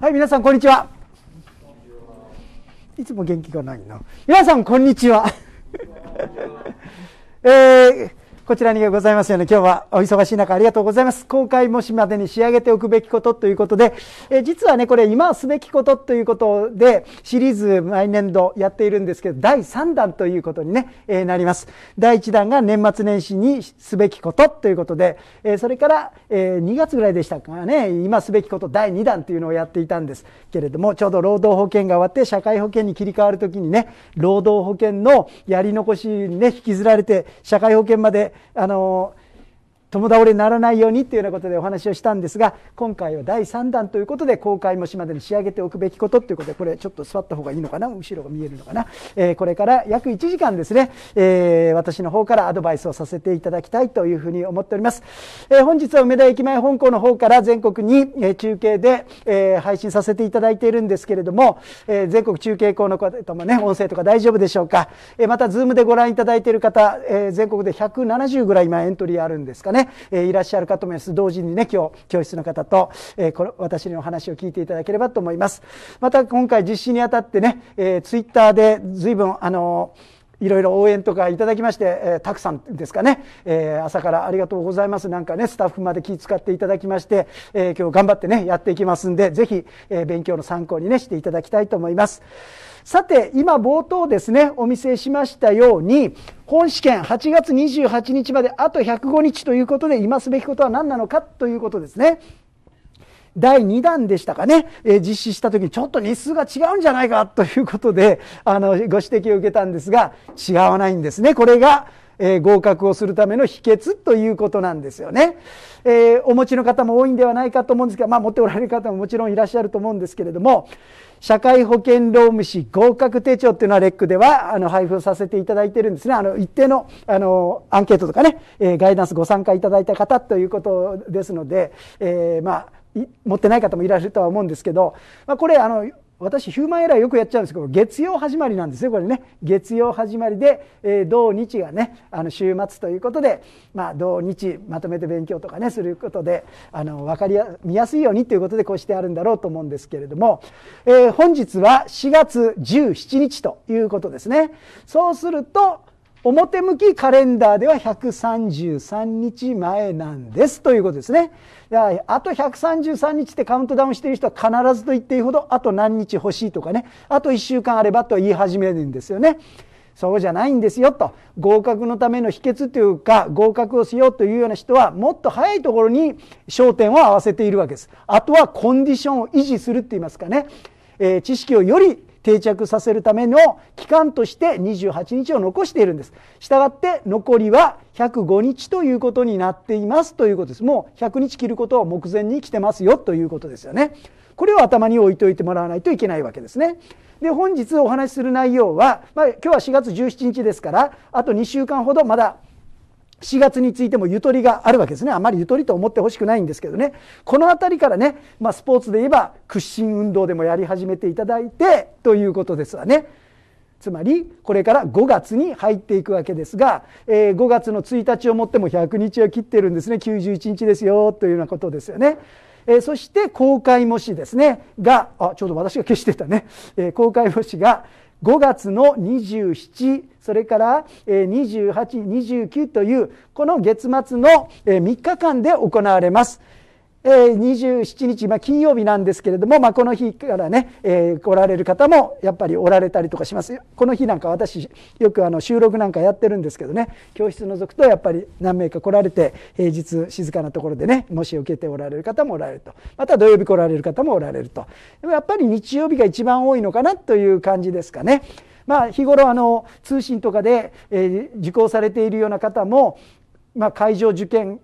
はい皆さんこんにちはいつも元気がないな皆さんこんにちは えー、こちらにございますよね。今日はお忙しい中ありがとうございます。公開模試までに仕上げておくべきことということで、え実はね、これ今すべきことということでシリーズ毎年度やっているんですけど、第3弾ということにね、えなります。第1弾が年末年始にすべきことということで、えそれから、え2月ぐらいでしたかね、今すべきこと第2弾というのをやっていたんですけれども、ちょうど労働保険が終わって社会保険に切り替わるときにね、労働保険のやり残しにね、引きずられて社会保険まであの共倒れにならないようにというようなことでお話をしたんですが今回は第3弾ということで公開もしまでに仕上げておくべきことということでこれちょっと座った方がいいのかな後ろが見えるのかな、えー、これから約1時間ですね、えー、私の方からアドバイスをさせていただきたいというふうに思っております、えー、本日は梅田駅前本校の方から全国に、え中継で、え配信させていただいているんですけれども、え全国中継校の方ともね音声とか大丈夫でしょうか、えまたズームでご覧いただいている方、え全国で170ぐらい今エントリーあるんですかねね、えいらっしゃるかと思います。同時にね、今日、教室の方と、えこれ、私お話を聞いていただければと思います。また、今回実施にあたってね、えツイッターで随分、あのいろいろ応援とかいただきまして、えー、たくさんですかね、えー、朝からありがとうございます。なんかね、スタッフまで気遣っていただきまして、えー、今日頑張ってね、やっていきますんで、ぜひ、え勉強の参考にね、していただきたいと思います。さて、今冒頭ですね、お見せしましたように、本試験8月28日まであと105日ということで、今すべきことは何なのかということですね。第2弾でしたかね、えー、実施したきにちょっと日数が違うんじゃないかということであのご指摘を受けたんですが違わないんですねこれが、えー、合格をするための秘訣ということなんですよね、えー、お持ちの方も多いんではないかと思うんですが、まあ、持っておられる方ももちろんいらっしゃると思うんですけれども社会保険労務士合格手帳っていうのはレックではあの配布させていただいてるんですね。あの一定のあのアンケートとかね、えー、ガイダンスご参加いただいた方ということですので、えー、まあ持ってない方もいらっしゃるとは思うんですけど、まあ、これあの私ヒューマンエラーよくやっちゃうんですけど月曜始まりなんですよこれね月曜始まりで、えー、土日がねあの週末ということで、まあ、土日まとめて勉強とかねすることであの分かりや見やすいようにということでこうしてあるんだろうと思うんですけれども、えー、本日は4月17日ということですねそうすると表向きカレンダーでは133日前なんですということですね。だあと133日ってカウントダウンしている人は必ずと言っていいほどあと何日欲しいとかね、あと1週間あればと言い始めるんですよね。そうじゃないんですよと合格のための秘訣というか合格をしようというような人はもっと早いところに焦点を合わせているわけですあとはコンディションを維持するって言いますかね、えー、知識をより定着させるための期間として28日を残しているんですしたがって残りは105日ということになっていますということですもう100日切ることを目前に来てますよということですよねこれを頭に置いておいてもらわないといけないわけですねで本日お話しする内容は、まあ、今日は4月17日ですからあと2週間ほどまだ4月についてもゆとりがあるわけですねあまりゆとりと思ってほしくないんですけどねこの辺りからね、まあ、スポーツで言えば屈伸運動でもやり始めていただいてということですわねつまりこれから5月に入っていくわけですが、えー、5月の1日をもっても100日を切ってるんですね91日ですよというようなことですよね。えー、そして公開模試ですねがあちょうど私が消してたね、えー、公開模試が5月の27それから2829というこの月末の3日間で行われます。27日、まあ、金曜日なんですけれども、まあ、この日からね、えー、来られる方もやっぱりおられたりとかしますこの日なんか私よくあの収録なんかやってるんですけどね教室覗くとやっぱり何名か来られて平日静かなところでねもし受けておられる方もおられるとまた土曜日来られる方もおられるとやっぱり日曜日が一番多いのかなという感じですかね。まあ、日頃あの通信とかで、えー、受講されているような方も、まあ、会場受験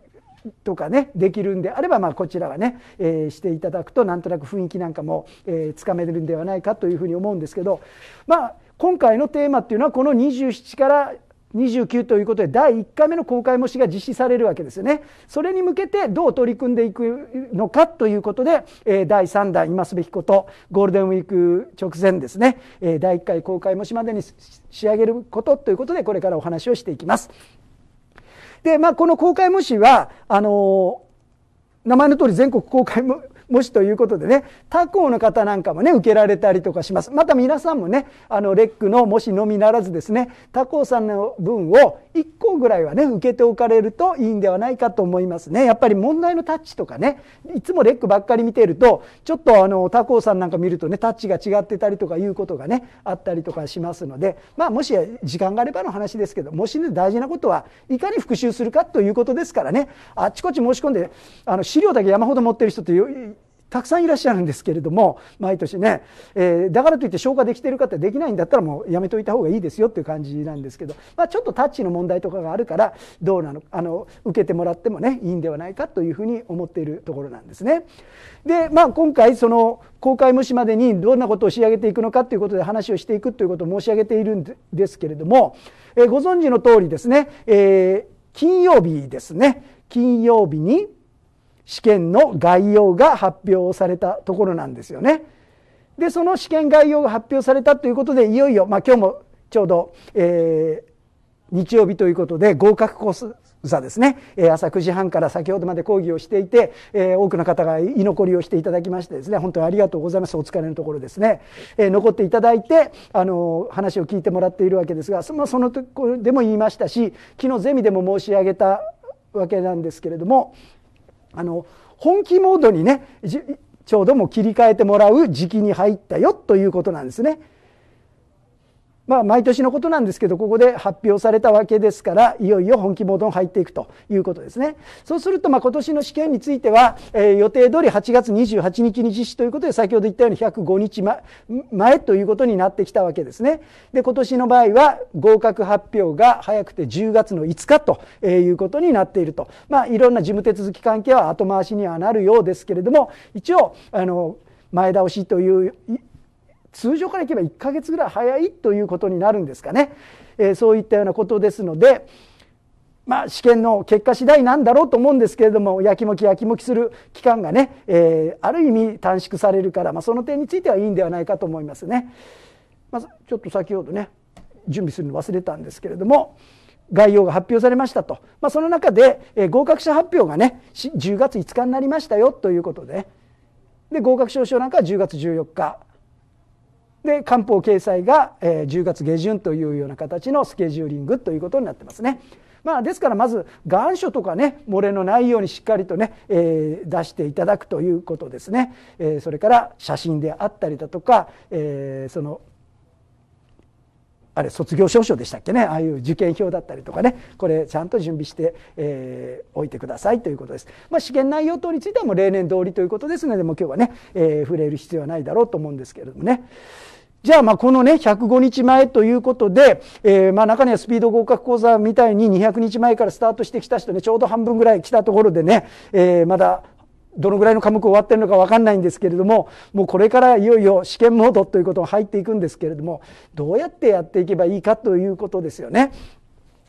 とかねできるんであれば、まあ、こちらはね、えー、していただくとなんとなく雰囲気なんかも、えー、つかめるんではないかというふうに思うんですけど、まあ、今回のテーマっていうのはこの27から29ということで第1回目の公開模試が実施されるわけですよね。それに向けてどう取り組んでいくのかということで、え第3弾今すべきことゴールデンウィーク直前ですね、え第1回公開模試までに仕上げることということでこれからお話をしていきます。で、まあ、この公開無視は、あのー、名前の通り全国公開無もしということでね、他校の方なんかもね、受けられたりとかします。また皆さんもね、あの、レックのもしのみならずですね、他校さんの分を1校ぐらいはね、受けておかれるといいんではないかと思いますね。やっぱり問題のタッチとかね、いつもレックばっかり見ていると、ちょっとあの、他校さんなんか見るとね、タッチが違ってたりとかいうことがね、あったりとかしますので、まあ、もし時間があればの話ですけど、もしね、大事なことは、いかに復習するかということですからね、あっちこっち申し込んで、あの、資料だけ山ほど持ってる人ってたくさんいらっしゃるんですけれども毎年ね、えー、だからといって消化できてる方できないんだったらもうやめといた方がいいですよっていう感じなんですけど、まあ、ちょっとタッチの問題とかがあるからどうなのあの受けてもらってもねいいんではないかというふうに思っているところなんですね。で、まあ、今回その公開無視までにどんなことを仕上げていくのかということで話をしていくということを申し上げているんですけれども、えー、ご存知の通りですね、えー、金曜日ですね金曜日に試験の概要が発表されたところなんですよね。でその試験概要が発表されたということでいよいよ、まあ、今日もちょうど、えー、日曜日ということで合格コース座ですね、えー、朝9時半から先ほどまで講義をしていて、えー、多くの方が居残りをしていただきましてですね本当にありがとうございますお疲れのところですね、えー、残っていただいて、あの話を聞いてもらっているわけですがそ,、そのところでも言いましたし昨日ゼミでも申し上げたわけなんですけれどもあの本気モードにねちょうども切り替えてもらう時期に入ったよということなんですね。まあ、毎年のことなんですけどここで発表されたわけですからいよいよ本気モードに入っていくということですねそうするとまあ今年の試験については、えー、予定通り8月28日に実施ということで先ほど言ったように105日前ということになってきたわけですねで今年の場合は合格発表が早くて10月の5日ということになっていると、まあ、いろんな事務手続き関係は後回しにはなるようですけれども一応あの前倒しという通常からいけば1ヶ月ぐらい早いということになるんですかね、えー、そういったようなことですので、まあ、試験の結果次第なんだろうと思うんですけれどもやきもきやきもきする期間がね、えー、ある意味短縮されるから、まあ、その点についてはいいんではないかと思いますね。まあ、ちょっと先ほどね準備するの忘れたんですけれども概要が発表されましたと、まあ、その中で、えー、合格者発表がね10月5日になりましたよということでで合格証書なんかは10月14日で官報掲載が、えー、10月下旬というような形のスケジューリングということになってますね。まあ、ですからまず願書とかね漏れのないようにしっかりとね、えー、出していただくということですね、えー、それから写真であったりだとか、えー、そのあれ卒業証書でしたっけねああいう受験票だったりとかねこれちゃんと準備して、えー、おいてくださいということです、まあ、試験内容等についてはもう例年通りということですのでもう今日はね、えー、触れる必要はないだろうと思うんですけれどもね。じゃあ、まこのね、105日前ということで、えー、ま中にはスピード合格講座みたいに200日前からスタートしてきた人ね、ちょうど半分ぐらい来たところでね、えー、まだどのぐらいの科目終わってるのか分かんないんですけれども、もうこれからいよいよ試験モードということが入っていくんですけれども、どうやってやっていけばいいかということですよね。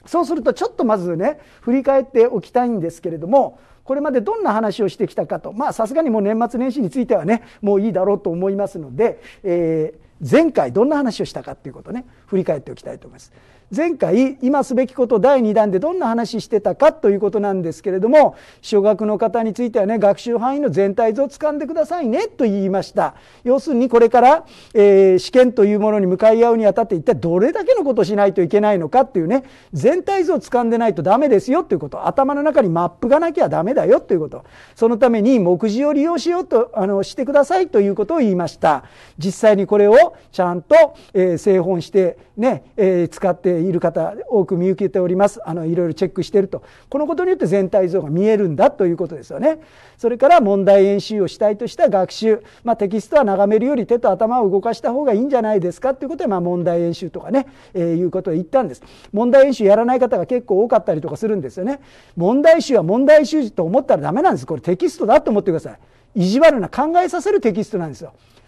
そうするとちょっとまずね、振り返っておきたいんですけれども、これまでどんな話をしてきたかと、まあさすがにもう年末年始についてはね、もういいだろうと思いますので、えー前回どんな話をしたかっていうことをね振り返っておきたいと思います前回今すべきこと第2弾でどんな話してたかということなんですけれども小学の方についてはね学習範囲の全体像をつかんでくださいねと言いました要するにこれから、えー、試験というものに向かい合うにあたって一体どれだけのことをしないといけないのかっていうね全体像をつかんでないとダメですよということ頭の中にマップがなきゃダメだよということそのために目次を利用しようとあのしてくださいということを言いました実際にこれをちゃんと、えー、製本してね、えー、使っている方多く見受けておりますあのいろいろチェックしてるとこのことによって全体像が見えるんだということですよねそれから問題演習を主体とした学習、まあ、テキストは眺めるより手と頭を動かした方がいいんじゃないですかということで、まあ、問題演習とかね、えー、いうことを言ったんです問題演習やらない方が結構多かったりとかするんですよね問題集は問題集と思ったらダメなんですこれテキストだと思ってください意地悪な考えさせるテキストなんですよ